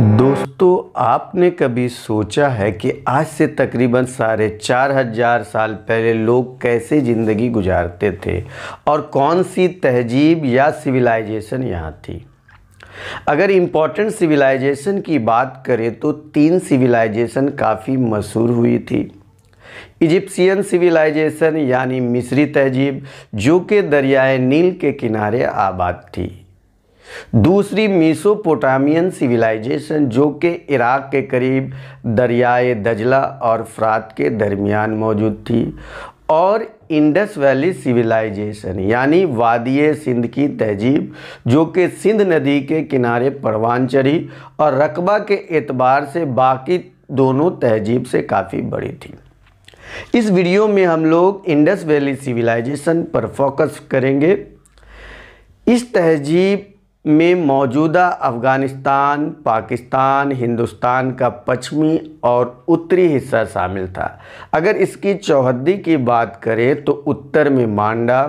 दोस्तों आपने कभी सोचा है कि आज से तकरीबन साढ़े चार हजार साल पहले लोग कैसे ज़िंदगी गुजारते थे और कौन सी तहजीब या सिविलाइजेशन यहाँ थी अगर इम्पोर्टेंट सिविलाइजेशन की बात करें तो तीन सिविलाइजेशन काफ़ी मशहूर हुई थी इजिप्शियन सिविलाइजेशन यानी मिस्री तहजीब जो कि दरियाए नील के किनारे आबाद थी दूसरी मीसोपोटामियन सिविलाइजेशन जो कि इराक के करीब दरियाए दजला और फ्रात के दरमियान मौजूद थी और इंडस वैली सिविलाइजेशन यानी वादिय सिंध की तहजीब जो कि सिंध नदी के किनारे परवान चढ़ी और रकबा के एतबार से बाकी दोनों तहजीब से काफ़ी बड़ी थी इस वीडियो में हम लोग इंडस वैली सिविलाइजेशन पर फोकस करेंगे इस तहजीब में मौजूदा अफ़गानिस्तान पाकिस्तान हिंदुस्तान का पश्चिमी और उत्तरी हिस्सा शामिल था अगर इसकी चौहदी की बात करें तो उत्तर में मांडा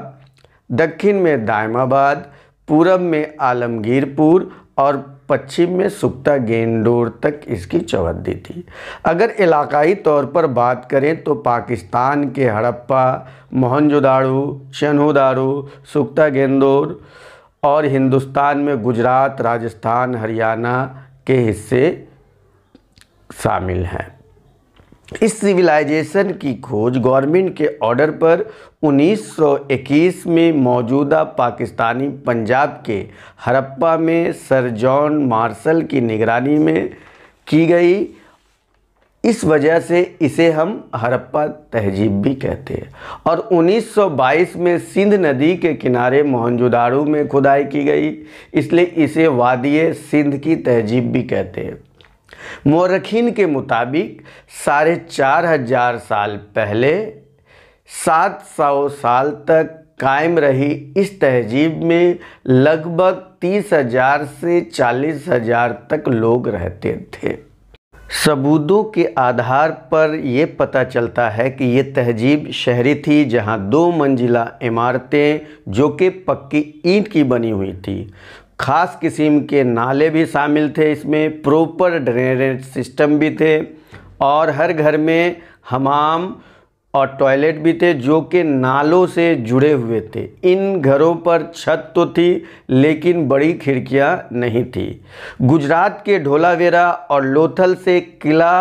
दक्षिण में दायमाबाद पूरब में आलमगीरपुर और पश्चिम में सुक्ता गेंडोर तक इसकी चौहदी थी अगर इलाकाई तौर पर बात करें तो पाकिस्तान के हड़प्पा मोहनजोदाड़ो चनहुदाड़ो सुक्ता गेंदोर और हिंदुस्तान में गुजरात राजस्थान हरियाणा के हिस्से शामिल हैं इस सिविलाइजेशन की खोज गवर्नमेंट के ऑर्डर पर 1921 में मौजूदा पाकिस्तानी पंजाब के हरप्पा में सर जॉन मार्शल की निगरानी में की गई इस वजह से इसे हम हड़प्पा तहजीब भी कहते हैं और 1922 में सिंध नदी के किनारे मोहनजोदारो में खुदाई की गई इसलिए इसे वादिय सिंध की तहजीब भी कहते हैं मोरखीन के मुताबिक साढ़े चार हजार साल पहले सात सौ साल तक कायम रही इस तहजीब में लगभग तीस हजार से चालीस हजार तक लोग रहते थे सबूतों के आधार पर ये पता चलता है कि ये तहजीब शहरी थी जहाँ दो मंजिला इमारतें जो कि पक्की ईंट की बनी हुई थी ख़ास किस्म के नाले भी शामिल थे इसमें प्रॉपर ड्रेनेज सिस्टम भी थे और हर घर में हमाम और टॉयलेट भी थे जो कि नालों से जुड़े हुए थे इन घरों पर छत तो थी लेकिन बड़ी खिड़कियां नहीं थी गुजरात के ढोलावेरा और लोथल से किला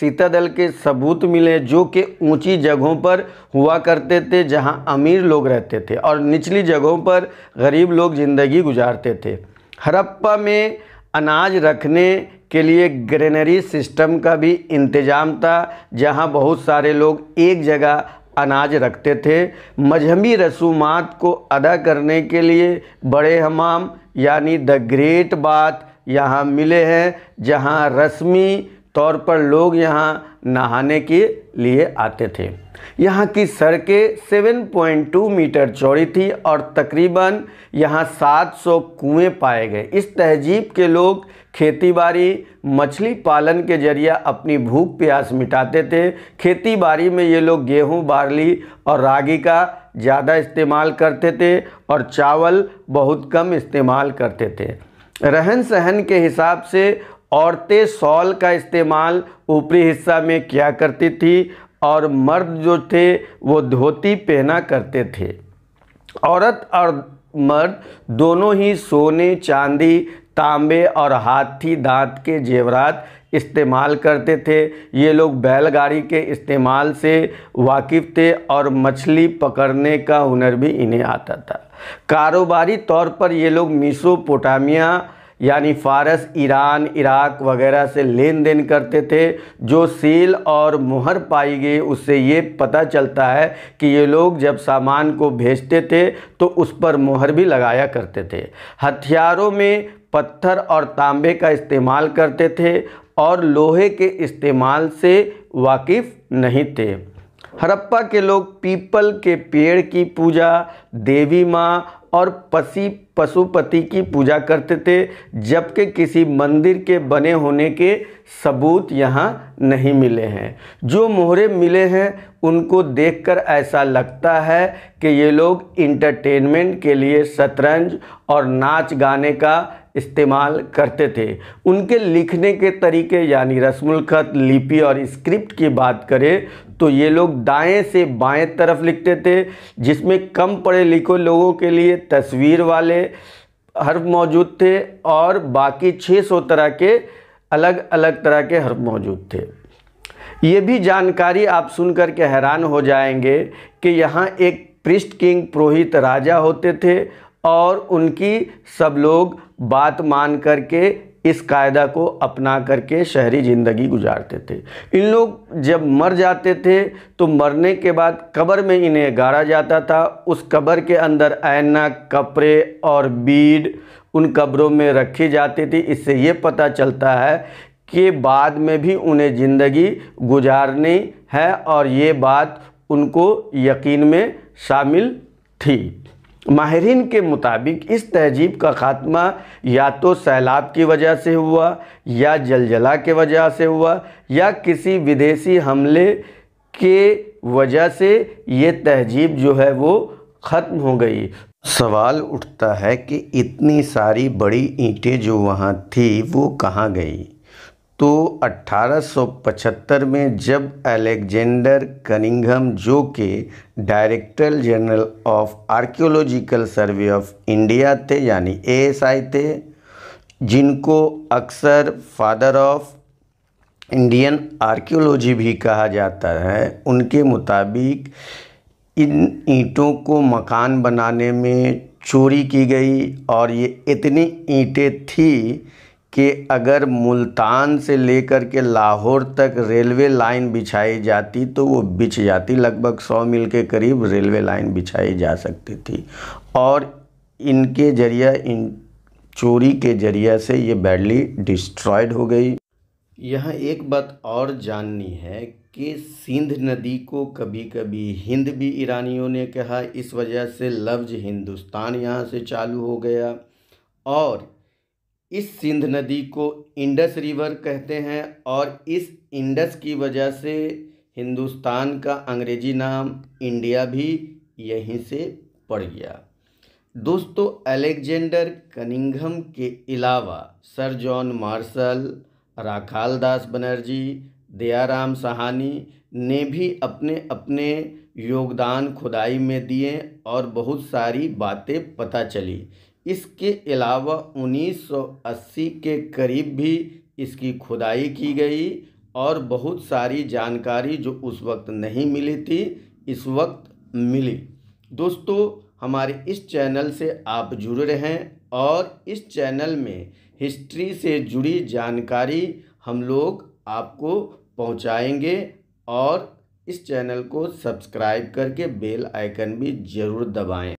सीतादल के सबूत मिले जो कि ऊंची जगहों पर हुआ करते थे जहां अमीर लोग रहते थे और निचली जगहों पर गरीब लोग ज़िंदगी गुजारते थे हड़प्पा में अनाज रखने के लिए ग्रेनरी सिस्टम का भी इंतज़ाम था जहां बहुत सारे लोग एक जगह अनाज रखते थे मजहबी रसूमात को अदा करने के लिए बड़े हमाम यानी द ग्रेट बात यहाँ मिले हैं जहाँ रस्मी तौर पर लोग यहाँ नहाने के लिए आते थे यहाँ की सड़कें 7.2 मीटर चौड़ी थी और तकरीबन यहाँ 700 कुएं पाए गए इस तहजीब के लोग खेतीबाड़ी मछली पालन के जरिए अपनी भूख प्यास मिटाते थे खेतीबाड़ी में ये लोग गेहूँ बार्ली और रागी का ज़्यादा इस्तेमाल करते थे और चावल बहुत कम इस्तेमाल करते थे रहन सहन के हिसाब से औरतें शॉल का इस्तेमाल ऊपरी हिस्सा में किया करती थी और मर्द जो थे वो धोती पहना करते थे औरत और मर्द दोनों ही सोने चांदी तांबे और हाथी दांत के जेवरात इस्तेमाल करते थे ये लोग बैलगाड़ी के इस्तेमाल से वाकिफ़ थे और मछली पकड़ने का हुनर भी इन्हें आता था कारोबारी तौर पर ये लोग मीसोपोटामिया यानी फ़ारस ईरान इराक वगैरह से लेन देन करते थे जो सील और मुहर पाई गई उससे ये पता चलता है कि ये लोग जब सामान को भेजते थे तो उस पर मुहर भी लगाया करते थे हथियारों में पत्थर और तांबे का इस्तेमाल करते थे और लोहे के इस्तेमाल से वाकिफ़ नहीं थे हड़प्पा के लोग पीपल के पेड़ की पूजा देवी माँ और पशु पशुपति की पूजा करते थे जबकि किसी मंदिर के बने होने के सबूत यहाँ नहीं मिले हैं जो मोहरे मिले हैं उनको देखकर ऐसा लगता है कि ये लोग इंटरटेनमेंट के लिए शतरंज और नाच गाने का इस्तेमाल करते थे उनके लिखने के तरीके यानी रस्मुल खत लिपि और स्क्रिप्ट की बात करें तो ये लोग दाएं से बाएं तरफ लिखते थे जिसमें कम पढ़े लिखे लोगों के लिए तस्वीर वाले हर्फ मौजूद थे और बाकी 600 तरह के अलग अलग तरह के हर्फ मौजूद थे ये भी जानकारी आप सुनकर के हैरान हो जाएंगे कि यहाँ एक पृष्ठ किंग पुरोहित राजा होते थे और उनकी सब लोग बात मान करके इस कायदा को अपना करके शहरी ज़िंदगी गुजारते थे इन लोग जब मर जाते थे तो मरने के बाद कब्र में इन्हें गाड़ा जाता था उस कब्र के अंदर ऐना कपड़े और बीड उन कब्रों में रखी जाती थी इससे ये पता चलता है कि बाद में भी उन्हें ज़िंदगी गुजारनी है और ये बात उनको यकीन में शामिल थी माहरीन के मुताबिक इस तहजीब का ख़ात्मा या तो सैलाब की वजह से हुआ या जलजला के वजह से हुआ या किसी विदेशी हमले के वजह से ये तहजीब जो है वो ख़त्म हो गई सवाल उठता है कि इतनी सारी बड़ी ईंटें जो वहाँ थी वो कहाँ गई तो 1875 में जब अलेक्जेंडर कनिंघम जो के director general of archaeological survey of India थे यानी एएसआई थे जिनको अक्सर फादर ऑफ इंडियन आर्कियोलॉजी भी कहा जाता है उनके मुताबिक इन ईंटों को मकान बनाने में चोरी की गई और ये इतनी ईंटें थी कि अगर मुल्तान से लेकर के लाहौर तक रेलवे लाइन बिछाई जाती तो वो बिछ जाती लगभग सौ मील के करीब रेलवे लाइन बिछाई जा सकती थी और इनके जरिए इन चोरी के जरिए से ये बैडली डिस्ट्रॉयड हो गई यह एक बात और जाननी है कि सिंध नदी को कभी कभी हिंद भी ईरानियों ने कहा इस वजह से लफ्ज़ हिंदुस्तान यहाँ से चालू हो गया और इस सिंध नदी को इंडस रिवर कहते हैं और इस इंडस की वजह से हिंदुस्तान का अंग्रेजी नाम इंडिया भी यहीं से पड़ गया दोस्तों अलेक्जेंडर कनिंघम के अलावा sir John Marshall Rakhal Das Banerjee Dayaram Sahni ने भी अपने अपने योगदान खुदाई में दिए और बहुत सारी बातें पता चली इसके अलावा 1980 के करीब भी इसकी खुदाई की गई और बहुत सारी जानकारी जो उस वक्त नहीं मिली थी इस वक्त मिली दोस्तों हमारे इस चैनल से आप जुड़ रहें और इस चैनल में हिस्ट्री से जुड़ी जानकारी हम लोग आपको पहुंचाएंगे और इस चैनल को सब्सक्राइब करके बेल आइकन भी ज़रूर दबाएं